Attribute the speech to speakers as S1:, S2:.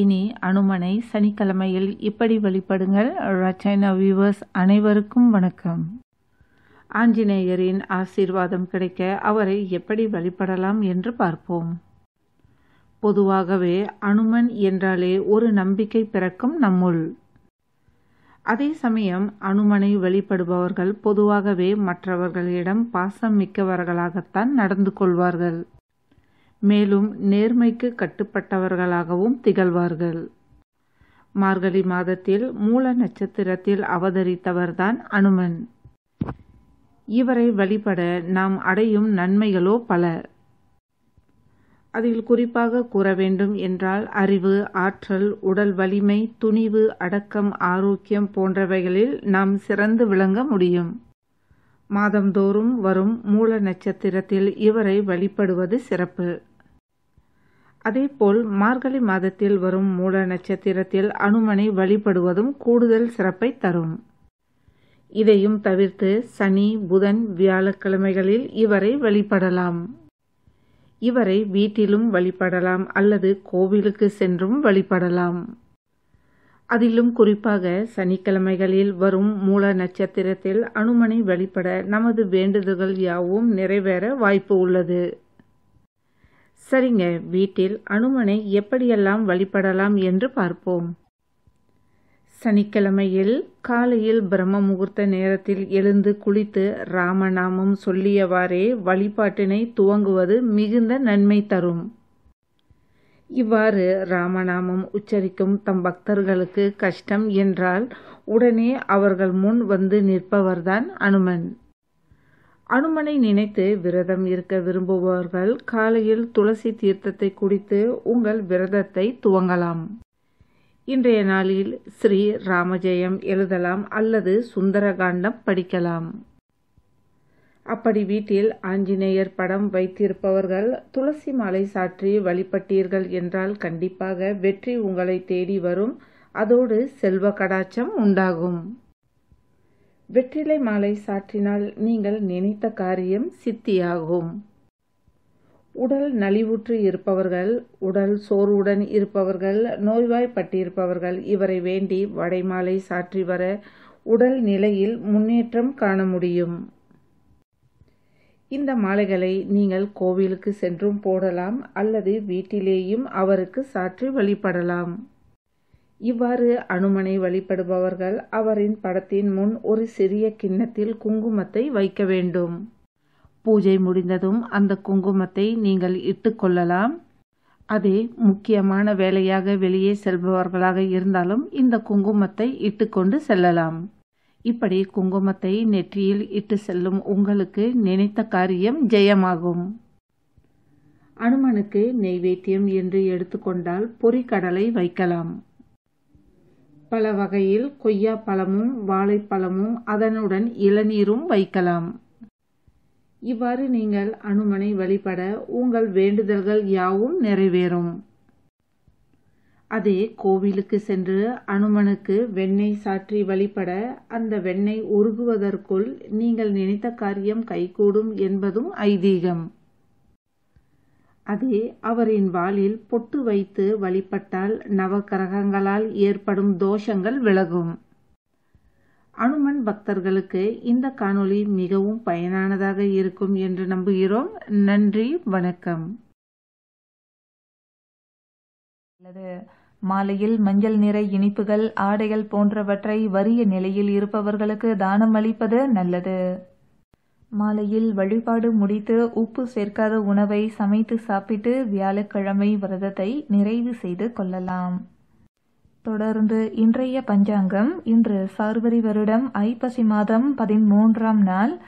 S1: இனி அனுமனை சனிக்கிழமையில் இப்படி வழிபடுங்கள் ரச்சைனா வியூவர்ஸ் அனைவருக்கும் வணக்கம் ஆஞ்சநேயரின் ஆசீர்வாதம் கிடைக்க அவரை எப்படி வழிபடலாம் என்று பார்ப்போம் பொதுவாகவே அனுமன் என்றாலே ஒரு நம்பிக்கை பிறக்கும் நம்முள் அதே சமயம் அனுமனை வெளிப்படுபவர்கள் பொதுவாகவே மற்றவர்களிடம் பாசம் மிக்கவர்களாகத்தான் நடந்து கொள்வார்கள் மேலும் நேர்மைக்கு கட்டுப்பட்டவர்களாகவும் திகழ்வார்கள் மார்கழி மாதத்தில் மூல நட்சத்திரத்தில் அவதரித்தவர்தான் அனுமன் இவரை வழிபட நாம் அடையும் நன்மைகளோ பல அதில் குறிப்பாக கூற வேண்டும் என்றால் அறிவு ஆற்றல் உடல் வலிமை துணிவு அடக்கம் ஆரோக்கியம் போன்றவைகளில் நாம் சிறந்து விளங்க முடியும் மாதந்தோறும் வரும் மூல நட்சத்திரத்தில் இவரை வழிபடுவது சிறப்பு அதேபோல் மார்கழி மாதத்தில் வரும் மூல நட்சத்திரத்தில் அனுமனை வழிபடுவதும் கூடுதல் சிறப்பை தரும் இதையும் தவிர்த்து சனி புதன் வியாழக்கிழமைகளில் இவரை வழிபடலாம் இவரை வீட்டிலும் வழிபடலாம் அல்லது கோவிலுக்கு சென்றும் வழிபடலாம் அதிலும் குறிப்பாக சனிக்கிழமைகளில் வரும் மூல நட்சத்திரத்தில் அனுமனை வழிபட நமது வேண்டுதல்கள் யாவும் நிறைவேற வாய்ப்பு உள்ளது சரிங்க வீட்டில் அனுமனை எப்படியெல்லாம் வழிபடலாம் என்று பார்ப்போம் சனிக்கிழமையில் காலையில் பிரம்ம முகூர்த்த நேரத்தில் எழுந்து குளித்து ராமநாமம் சொல்லியவாறே வழிபாட்டினை துவங்குவது மிகுந்த நன்மை தரும் இவ்வாறு ராமநாமம் உச்சரிக்கும் தம் பக்தர்களுக்கு கஷ்டம் என்றால் உடனே அவர்கள் முன் வந்து நிற்பவர்தான் அனுமன் அனுமனை நினைத்து விரதம் இருக்க விரும்புபவர்கள் காலையில் துளசி தீர்த்தத்தை குடித்து உங்கள் விரதத்தை துவங்கலாம் இன்றைய நாளில் ஸ்ரீ ராமஜெயம் எழுதலாம் அல்லது சுந்தரகாண்டம் படிக்கலாம் அப்படி வீட்டில் ஆஞ்சநேயர் படம் வைத்திருப்பவர்கள் துளசி மாலை சாற்றி வழிபட்டீர்கள் என்றால் கண்டிப்பாக வெற்றி உங்களை தேடி வரும் அதோடு செல்வ கடாச்சம் உண்டாகும் வெற்றிலை மாலை சாற்றினால் நீங்கள் நினைத்த காரியம் சித்தியாகும் உடல் நலிவுற்று இருப்பவர்கள் உடல் சோர்வுடன் இருப்பவர்கள் நோய்வாய்ப்பட்டிருப்பவர்கள் இவரை வேண்டி வடைமாலை சாற்றி வர உடல் நிலையில் முன்னேற்றம் காண முடியும் இந்த மாலைகளை நீங்கள் கோவிலுக்கு சென்றும் போடலாம் அல்லது வீட்டிலேயும் அவருக்கு சாற்றி வழிபடலாம் இவ்வாறு அனுமனை வழிபடுபவர்கள் அவரின் படத்தின் முன் ஒரு சிறிய கிண்ணத்தில் குங்குமத்தை வைக்க வேண்டும் பூஜை முடிந்ததும் அந்த குங்குமத்தை நீங்கள் இட்டுக்கொள்ளலாம் அதே முக்கியமான வேலையாக வெளியே செல்பவர்களாக இருந்தாலும் இந்த குங்குமத்தை இட்டுக்கொண்டு செல்லலாம் இப்படி குங்குமத்தை நெற்றியில் இட்டு செல்லும் உங்களுக்கு நினைத்த காரியம் ஜெயமாகும் அனுமனுக்கு நெய்வேத்தியம் என்று எடுத்துக்கொண்டால் பொறிக்கடலை வைக்கலாம் பல வகையில் கொய்யா பழமும் வாழைப்பழமும் அதனுடன் இளநீரும் வைக்கலாம் இவ்வாறு நீங்கள் அனுமனை வழிபட உங்கள் வேண்டுதல்கள் யாவும் நிறைவேறும் அதே கோவிலுக்கு சென்று அனுமனுக்கு வெண்ணெய் சாற்றி வழிபட அந்த வெண்ணெய் உருகுவதற்குள் நீங்கள் நினைத்த காரியம் கைகூடும் என்பதும் ஐதீகம் அதே அவரின் வாளில் பொட்டு வைத்து வழிபட்டால் நவக்கிரகங்களால் ஏற்படும் தோஷங்கள் விலகும் அனுமன் பக்தர்களுக்கு இந்த காணொளி மிகவும் பயனானதாக இருக்கும் என்று நம்புகிறோம் நன்றி வணக்கம் அல்லது மாலையில் மஞ்சள் நிற இனிப்புகள் ஆடைகள் போன்றவற்றை வறிய நிலையில் இருப்பவர்களுக்கு தானம் அளிப்பது நல்லது மாலையில் வழிபாடு முடித்து உப்பு சேர்க்காத உணவை சமைத்து சாப்பிட்டு வியாழக்கிழமை விரதத்தை நிறைவு செய்து கொள்ளலாம் தொடர்ந்து இன்றைய பஞ்சாங்கம் இன்று சார்வரி வருடம் ஐப்பசி மாதம் பதிமூன்றாம் நாள்